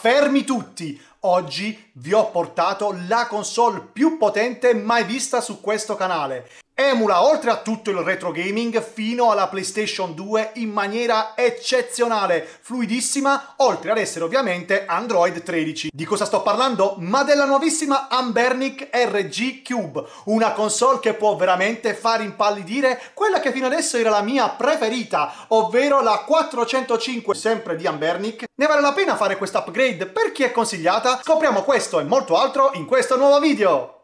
Fermi tutti! Oggi vi ho portato la console più potente mai vista su questo canale. Emula oltre a tutto il retro gaming fino alla PlayStation 2 in maniera eccezionale, fluidissima, oltre ad essere ovviamente Android 13. Di cosa sto parlando? Ma della nuovissima Ambernic RG Cube, una console che può veramente far impallidire quella che fino adesso era la mia preferita, ovvero la 405, sempre di Ambernic. Ne vale la pena fare questo upgrade? Per chi è consigliata? Scopriamo questo e molto altro in questo nuovo video!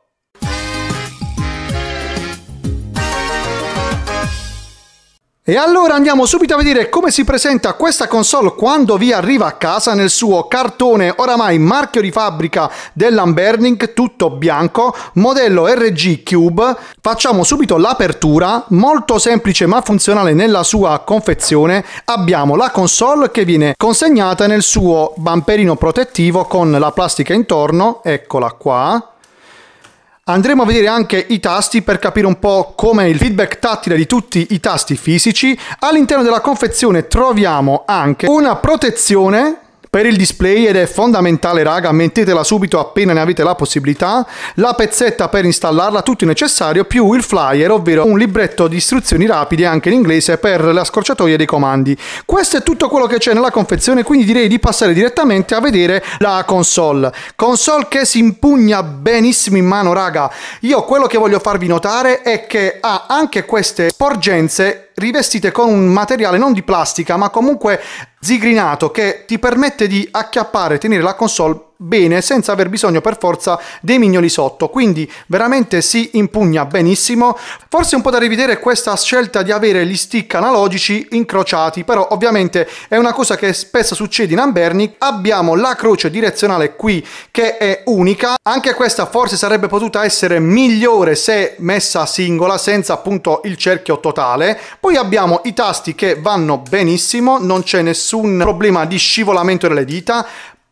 E allora andiamo subito a vedere come si presenta questa console quando vi arriva a casa nel suo cartone oramai marchio di fabbrica dell'Unburning tutto bianco, modello RG Cube. Facciamo subito l'apertura, molto semplice ma funzionale nella sua confezione. Abbiamo la console che viene consegnata nel suo bamperino protettivo con la plastica intorno, eccola qua Andremo a vedere anche i tasti per capire un po' come il feedback tattile di tutti i tasti fisici. All'interno della confezione troviamo anche una protezione per il display ed è fondamentale raga mettetela subito appena ne avete la possibilità la pezzetta per installarla tutto il necessario più il flyer ovvero un libretto di istruzioni rapide anche in inglese per la scorciatoia dei comandi questo è tutto quello che c'è nella confezione quindi direi di passare direttamente a vedere la console console che si impugna benissimo in mano raga io quello che voglio farvi notare è che ha anche queste sporgenze rivestite con un materiale non di plastica ma comunque zigrinato che ti permette di acchiappare e tenere la console bene senza aver bisogno per forza dei mignoli sotto quindi veramente si impugna benissimo forse un po' da rivedere questa scelta di avere gli stick analogici incrociati però ovviamente è una cosa che spesso succede in Amberni abbiamo la croce direzionale qui che è unica anche questa forse sarebbe potuta essere migliore se messa singola senza appunto il cerchio totale poi abbiamo i tasti che vanno benissimo non c'è nessun problema di scivolamento delle dita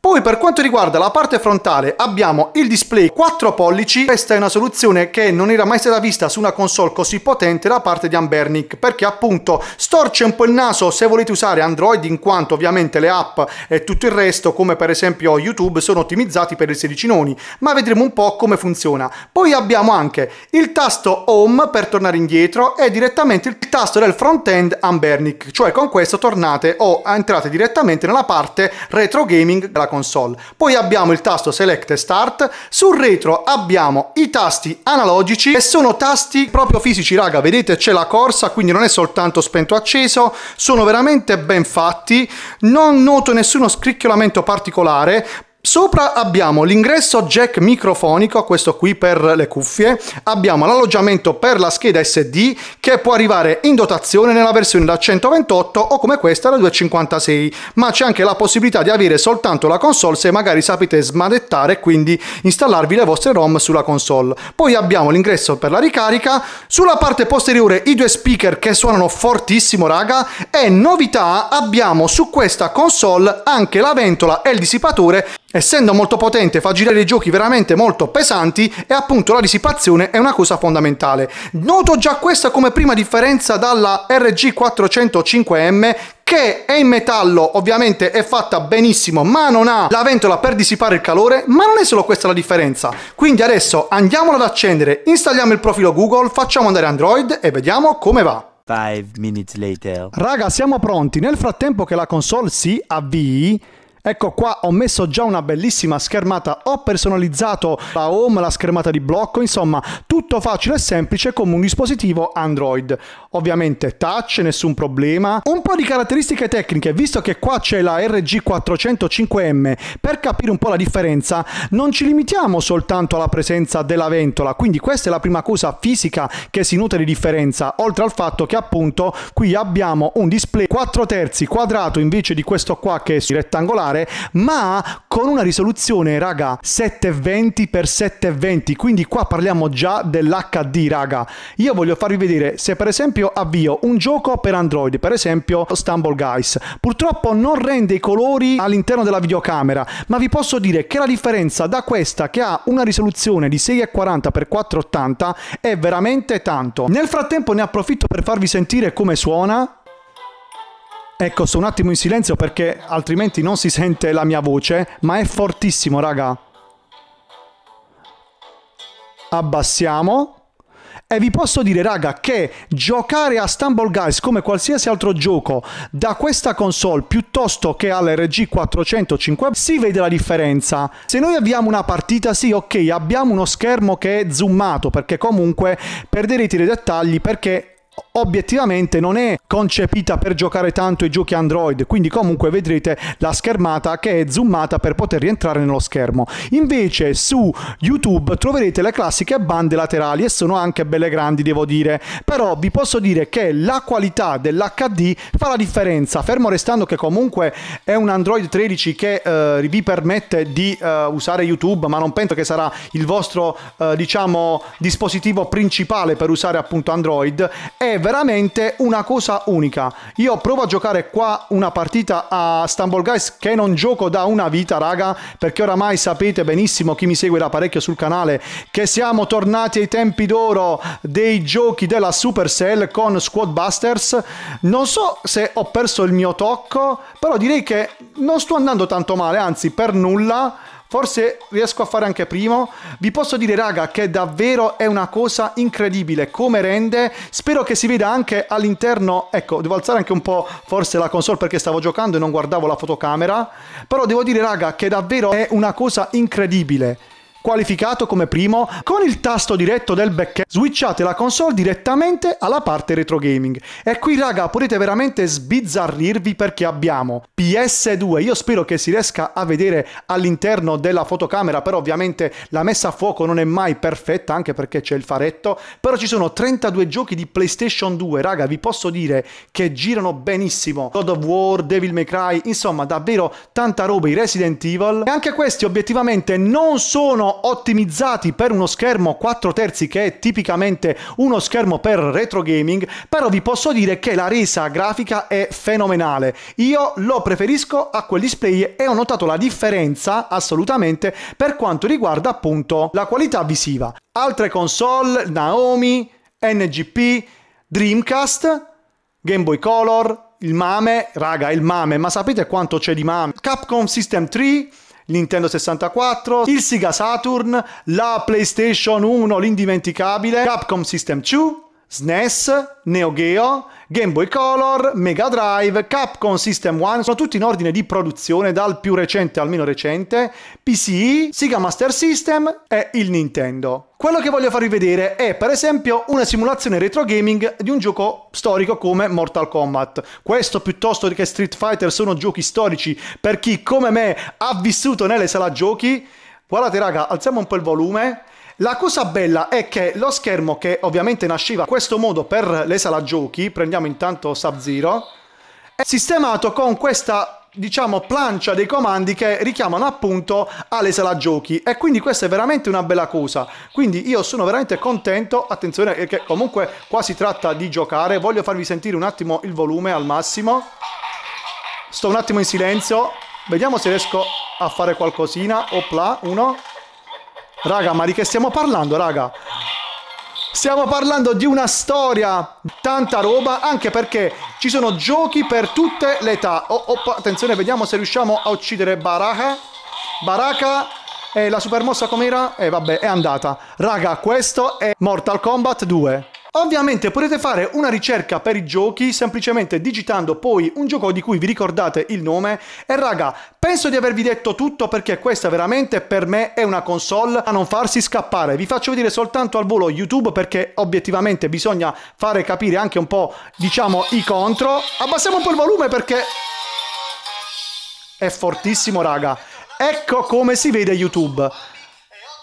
poi per quanto riguarda la parte frontale abbiamo il display 4 pollici, questa è una soluzione che non era mai stata vista su una console così potente da parte di Ambernic perché appunto storce un po' il naso se volete usare Android in quanto ovviamente le app e tutto il resto come per esempio YouTube sono ottimizzati per i 16 noni ma vedremo un po' come funziona. Poi abbiamo anche il tasto home per tornare indietro e direttamente il tasto del front end Ambernic, cioè con questo tornate o entrate direttamente nella parte retro gaming della console console. Poi abbiamo il tasto Select e Start, sul retro abbiamo i tasti analogici e sono tasti proprio fisici, raga, vedete c'è la corsa, quindi non è soltanto spento acceso, sono veramente ben fatti, non noto nessuno scricchiolamento particolare, Sopra abbiamo l'ingresso jack microfonico, questo qui per le cuffie, abbiamo l'alloggiamento per la scheda SD che può arrivare in dotazione nella versione da 128 o come questa da 256, ma c'è anche la possibilità di avere soltanto la console se magari sapete smadettare e quindi installarvi le vostre ROM sulla console. Poi abbiamo l'ingresso per la ricarica, sulla parte posteriore i due speaker che suonano fortissimo raga e novità abbiamo su questa console anche la ventola e il dissipatore Essendo molto potente fa girare i giochi veramente molto pesanti e appunto la dissipazione è una cosa fondamentale. Noto già questa come prima differenza dalla RG405M che è in metallo, ovviamente è fatta benissimo, ma non ha la ventola per dissipare il calore, ma non è solo questa la differenza. Quindi adesso andiamola ad accendere, installiamo il profilo Google, facciamo andare Android e vediamo come va. 5 minutes later. Raga, siamo pronti. Nel frattempo che la console si avvii, Ecco qua ho messo già una bellissima schermata, ho personalizzato la home, la schermata di blocco, insomma tutto facile e semplice come un dispositivo Android. Ovviamente touch, nessun problema. Un po' di caratteristiche tecniche, visto che qua c'è la RG405M, per capire un po' la differenza non ci limitiamo soltanto alla presenza della ventola, quindi questa è la prima cosa fisica che si nutre di differenza, oltre al fatto che appunto qui abbiamo un display 4 terzi quadrato invece di questo qua che è rettangolare giocare, ma con una risoluzione, raga, 720x720, quindi qua parliamo già dell'HD, raga. Io voglio farvi vedere se per esempio avvio un gioco per Android, per esempio Stumble Guys. Purtroppo non rende i colori all'interno della videocamera, ma vi posso dire che la differenza da questa che ha una risoluzione di 640x480 è veramente tanto. Nel frattempo ne approfitto per farvi sentire come suona Ecco, sto un attimo in silenzio perché altrimenti non si sente la mia voce, ma è fortissimo, raga. Abbassiamo. E vi posso dire, raga, che giocare a Stumble Guys come qualsiasi altro gioco da questa console piuttosto che all'RG 450 si vede la differenza. Se noi avviamo una partita, sì, ok, abbiamo uno schermo che è zoomato perché comunque perderete i dettagli perché obiettivamente non è concepita per giocare tanto i giochi Android, quindi comunque vedrete la schermata che è zoomata per poter rientrare nello schermo. Invece su YouTube troverete le classiche bande laterali e sono anche belle grandi, devo dire. Però vi posso dire che la qualità dell'HD fa la differenza, fermo restando che comunque è un Android 13 che eh, vi permette di eh, usare YouTube, ma non penso che sarà il vostro eh, diciamo dispositivo principale per usare appunto Android e veramente una cosa unica. Io provo a giocare qua una partita a Stumble Guys che non gioco da una vita, raga, perché oramai sapete benissimo chi mi segue da parecchio sul canale che siamo tornati ai tempi d'oro dei giochi della Supercell con Squad Busters. Non so se ho perso il mio tocco, però direi che non sto andando tanto male, anzi per nulla Forse riesco a fare anche primo. Vi posso dire, raga, che davvero è una cosa incredibile come rende. Spero che si veda anche all'interno. Ecco, devo alzare anche un po' forse la console perché stavo giocando e non guardavo la fotocamera. Però devo dire, raga, che davvero è una cosa incredibile qualificato come primo, con il tasto diretto del backend switchate la console direttamente alla parte retro gaming. E qui raga potete veramente sbizzarrirvi perché abbiamo PS2, io spero che si riesca a vedere all'interno della fotocamera, però ovviamente la messa a fuoco non è mai perfetta anche perché c'è il faretto, però ci sono 32 giochi di PlayStation 2, raga vi posso dire che girano benissimo, God of War, Devil May Cry, insomma davvero tanta roba i Resident Evil e anche questi obiettivamente non sono ottimizzati per uno schermo 4 terzi che è tipicamente uno schermo per retro gaming, però vi posso dire che la resa grafica è fenomenale. Io lo preferisco a quel display e ho notato la differenza assolutamente per quanto riguarda appunto la qualità visiva. Altre console, Naomi, NGP, Dreamcast, Game Boy Color, il Mame, raga, il Mame, ma sapete quanto c'è di Mame? Capcom System 3 Nintendo 64, il Sega Saturn, la PlayStation 1, l'indimenticabile, Capcom System 2, SNES, Neo Geo, Game Boy Color, Mega Drive, Capcom System One, sono tutti in ordine di produzione dal più recente al meno recente, PC, Sega Master System e il Nintendo. Quello che voglio farvi vedere è per esempio una simulazione retro gaming di un gioco storico come Mortal Kombat. Questo piuttosto che Street Fighter sono giochi storici per chi come me ha vissuto nelle sala giochi. Guardate raga, alziamo un po' il volume la cosa bella è che lo schermo che ovviamente nasceva in questo modo per le sala giochi, prendiamo intanto Sub-Zero, è sistemato con questa diciamo plancia dei comandi che richiamano appunto alle sala giochi e quindi questa è veramente una bella cosa quindi io sono veramente contento attenzione perché comunque qua si tratta di giocare voglio farvi sentire un attimo il volume al massimo sto un attimo in silenzio vediamo se riesco a fare qualcosina opla 1 Raga, ma di che stiamo parlando, raga? Stiamo parlando di una storia, tanta roba, anche perché ci sono giochi per tutte le età. Oh, oh, attenzione, vediamo se riusciamo a uccidere Baraka. Baraka, eh, la supermossa com'era? Eh vabbè, è andata. Raga, questo è Mortal Kombat 2. Ovviamente potete fare una ricerca per i giochi semplicemente digitando poi un gioco di cui vi ricordate il nome e raga penso di avervi detto tutto perché questa veramente per me è una console a non farsi scappare vi faccio vedere soltanto al volo YouTube perché obiettivamente bisogna fare capire anche un po' diciamo i contro abbassiamo un po' il volume perché è fortissimo raga ecco come si vede YouTube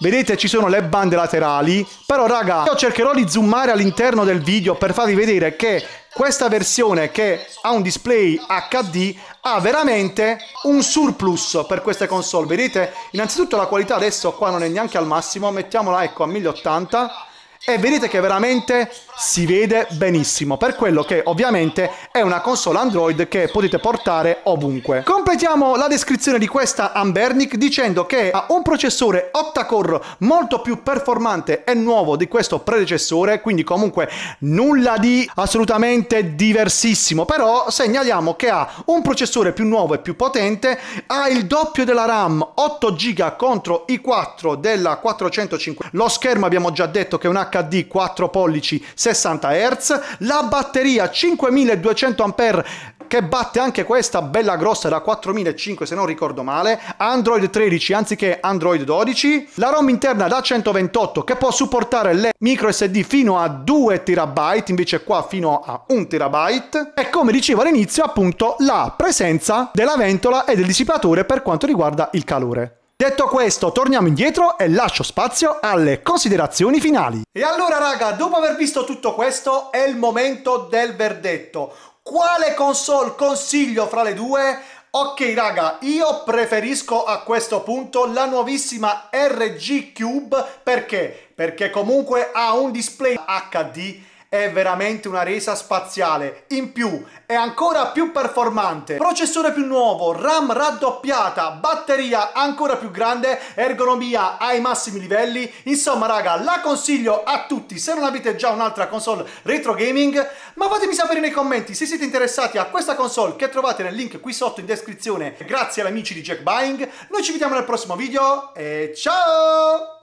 Vedete ci sono le bande laterali, però raga io cercherò di zoomare all'interno del video per farvi vedere che questa versione che ha un display HD ha veramente un surplus per queste console. Vedete innanzitutto la qualità adesso qua non è neanche al massimo, mettiamola ecco a 1080 e vedete che veramente si vede benissimo per quello che ovviamente è una console Android che potete portare ovunque. Completiamo la descrizione di questa Ambernic dicendo che ha un processore 8 core molto più performante e nuovo di questo predecessore quindi comunque nulla di assolutamente diversissimo però segnaliamo che ha un processore più nuovo e più potente ha il doppio della RAM 8 GB contro i 4 della 450 lo schermo abbiamo già detto che è una HD 4 pollici 60 Hz, la batteria 5200 Ah che batte anche questa bella grossa da 4005 se non ricordo male, Android 13 anziché Android 12, la ROM interna da 128 che può supportare le micro SD fino a 2 TB, invece qua fino a 1 TB e come dicevo all'inizio appunto la presenza della ventola e del dissipatore per quanto riguarda il calore. Detto questo, torniamo indietro e lascio spazio alle considerazioni finali. E allora raga, dopo aver visto tutto questo, è il momento del verdetto. Quale console consiglio fra le due? Ok raga, io preferisco a questo punto la nuovissima RG Cube perché? Perché comunque ha un display HD è veramente una resa spaziale. In più è ancora più performante, processore più nuovo, RAM raddoppiata, batteria ancora più grande, ergonomia ai massimi livelli. Insomma raga, la consiglio a tutti se non avete già un'altra console retro gaming, ma fatemi sapere nei commenti se siete interessati a questa console che trovate nel link qui sotto in descrizione. Grazie agli amici di Jack Buying, noi ci vediamo nel prossimo video e ciao!